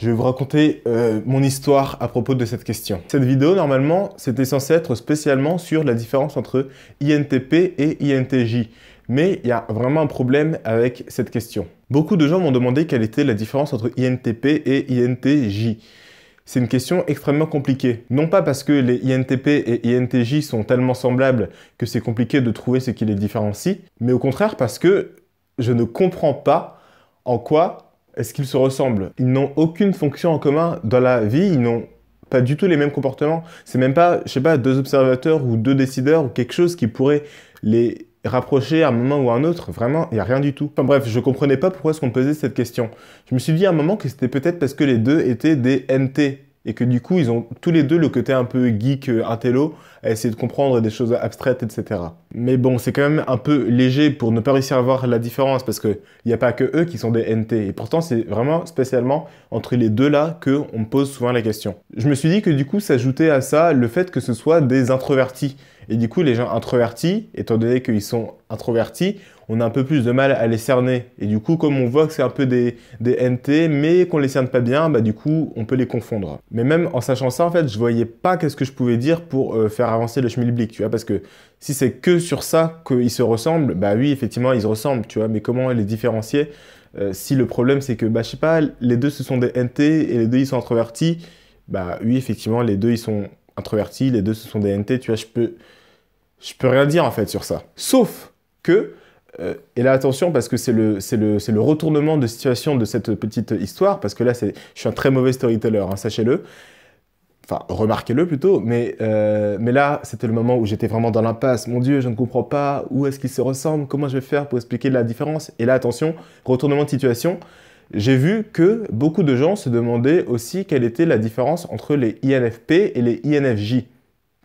je vais vous raconter euh, mon histoire à propos de cette question. Cette vidéo, normalement, c'était censé être spécialement sur la différence entre INTP et INTJ. Mais il y a vraiment un problème avec cette question. Beaucoup de gens m'ont demandé quelle était la différence entre INTP et INTJ. C'est une question extrêmement compliquée. Non pas parce que les INTP et INTJ sont tellement semblables que c'est compliqué de trouver ce qui les différencie, mais au contraire parce que je ne comprends pas en quoi est-ce qu'ils se ressemblent Ils n'ont aucune fonction en commun dans la vie, ils n'ont pas du tout les mêmes comportements. C'est même pas, je sais pas, deux observateurs ou deux décideurs ou quelque chose qui pourrait les rapprocher à un moment ou à un autre. Vraiment, il n'y a rien du tout. Enfin bref, je ne comprenais pas pourquoi est-ce qu'on posait cette question. Je me suis dit à un moment que c'était peut-être parce que les deux étaient des NT, et que du coup, ils ont tous les deux le côté un peu geek, euh, intello, à essayer de comprendre des choses abstraites, etc. Mais bon, c'est quand même un peu léger pour ne pas réussir à voir la différence, parce qu'il n'y a pas que eux qui sont des NT, et pourtant c'est vraiment spécialement entre les deux là qu'on me pose souvent la question. Je me suis dit que du coup, s'ajoutait à ça le fait que ce soit des introvertis, et du coup, les gens introvertis, étant donné qu'ils sont introvertis, on a un peu plus de mal à les cerner. Et du coup, comme on voit que c'est un peu des, des NT, mais qu'on les cerne pas bien, bah du coup, on peut les confondre. Mais même en sachant ça, en fait, je voyais pas qu'est-ce que je pouvais dire pour euh, faire avancer le schmilblick, tu vois, parce que si c'est que sur ça qu'ils se ressemblent, bah oui, effectivement, ils se ressemblent, tu vois, mais comment les différencier euh, si le problème c'est que, bah, je sais pas, les deux ce sont des NT et les deux ils sont introvertis, bah oui, effectivement, les deux ils sont introvertis, les deux ce sont des NT, tu vois, je peux, je peux rien dire en fait sur ça. Sauf que, euh, et là attention parce que c'est le, le, le, retournement de situation de cette petite histoire, parce que là je suis un très mauvais storyteller, hein, sachez-le. Enfin, remarquez-le plutôt, mais, euh, mais là c'était le moment où j'étais vraiment dans l'impasse. Mon Dieu, je ne comprends pas, où est-ce qu'ils se ressemblent, comment je vais faire pour expliquer la différence. Et là attention, retournement de situation j'ai vu que beaucoup de gens se demandaient aussi quelle était la différence entre les INFP et les INFJ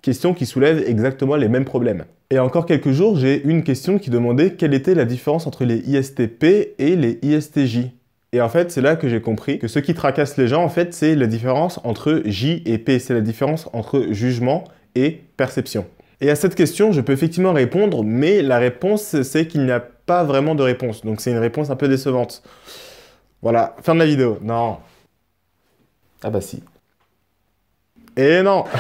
question qui soulève exactement les mêmes problèmes. Et encore quelques jours, j'ai une question qui demandait quelle était la différence entre les ISTP et les ISTJ. Et en fait, c'est là que j'ai compris que ce qui tracasse les gens, en fait, c'est la différence entre J et P, c'est la différence entre jugement et perception. Et à cette question, je peux effectivement répondre, mais la réponse, c'est qu'il n'y a pas vraiment de réponse. Donc c'est une réponse un peu décevante. Voilà, fin de la vidéo. Non. Ah bah si. Et eh non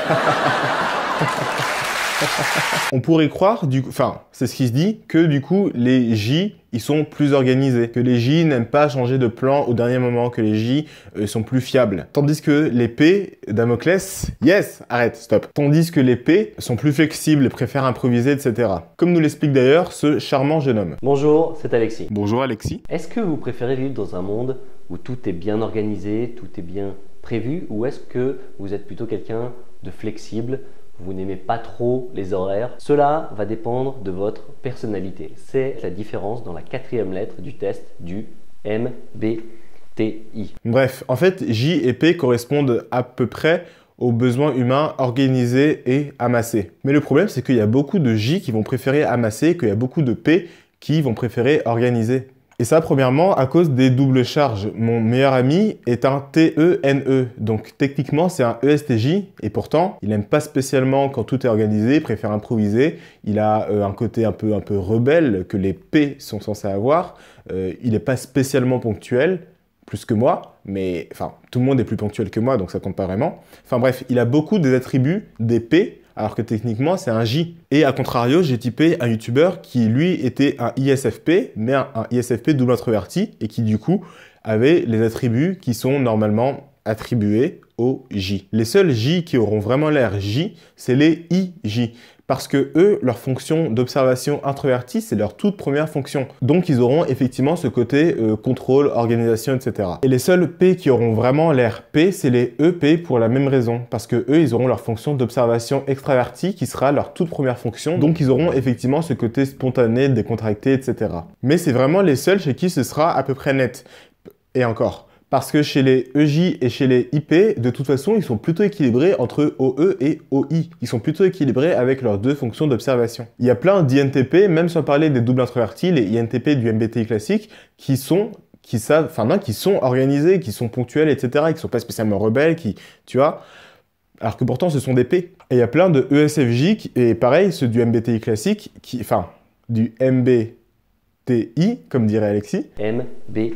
On pourrait croire, du enfin, c'est ce qui se dit, que du coup, les J, ils sont plus organisés, que les J n'aiment pas changer de plan au dernier moment, que les J euh, sont plus fiables. Tandis que les P, Damoclès, yes, arrête, stop. Tandis que les P sont plus flexibles, préfèrent improviser, etc. Comme nous l'explique d'ailleurs ce charmant jeune homme. Bonjour, c'est Alexis. Bonjour Alexis. Est-ce que vous préférez vivre dans un monde où tout est bien organisé, tout est bien prévu, ou est-ce que vous êtes plutôt quelqu'un de flexible vous n'aimez pas trop les horaires. Cela va dépendre de votre personnalité. C'est la différence dans la quatrième lettre du test du MBTI. Bref, en fait, J et P correspondent à peu près aux besoins humains organisés et amassés. Mais le problème, c'est qu'il y a beaucoup de J qui vont préférer amasser, qu'il y a beaucoup de P qui vont préférer organiser. Et ça, premièrement, à cause des doubles charges. Mon meilleur ami est un t -E, n e donc techniquement c'est un ESTJ, et pourtant il n'aime pas spécialement quand tout est organisé, il préfère improviser. Il a euh, un côté un peu, un peu rebelle que les P sont censés avoir. Euh, il n'est pas spécialement ponctuel, plus que moi, mais enfin tout le monde est plus ponctuel que moi, donc ça compte pas vraiment. Enfin bref, il a beaucoup des attributs des P alors que techniquement c'est un J. Et à contrario, j'ai typé un YouTuber qui lui était un ISFP, mais un, ISFP double introverti, et qui du coup avait les attributs qui sont normalement attribués au J. Les seuls J qui auront vraiment l'air J, c'est les IJ parce que eux, leur fonction d'observation introvertie, c'est leur toute première fonction. Donc ils auront effectivement ce côté euh, contrôle, organisation, etc. Et les seuls P qui auront vraiment l'air P, c'est les EP pour la même raison, parce que eux, ils auront leur fonction d'observation extravertie qui sera leur toute première fonction. Donc ils auront effectivement ce côté spontané, décontracté, etc. Mais c'est vraiment les seuls chez qui ce sera à peu près net. Et encore. Parce que chez les EJ et chez les IP, de toute façon, ils sont plutôt équilibrés entre OE et OI. Ils sont plutôt équilibrés avec leurs deux fonctions d'observation. Il y a plein d'INTP, même sans parler des doubles introvertis, les INTP du MBTI classique, qui sont qui savent, enfin non, qui sont organisés, qui sont ponctuels, etc., qui sont pas spécialement rebelles, qui, tu vois, alors que pourtant ce sont des P. Et il y a plein de ESFJ et pareil ceux du MBTI classique, qui, enfin du MBTI comme dirait Alexis. MBTI.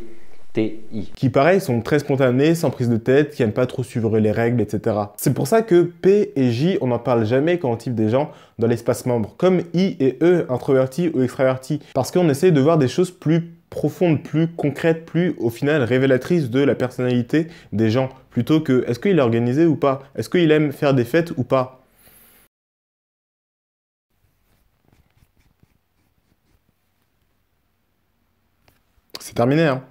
Qui pareil sont très spontanés, sans prise de tête, qui n'aiment pas trop suivre les règles, etc. C'est pour ça que P et J, on n'en parle jamais quand on type des gens dans l'espace membre, comme I et E, introvertis ou extravertis, parce qu'on essaye de voir des choses plus profondes, plus concrètes, plus au final révélatrices de la personnalité des gens, plutôt que est-ce qu'il est organisé ou pas, est-ce qu'il aime faire des fêtes ou pas. C'est terminé, hein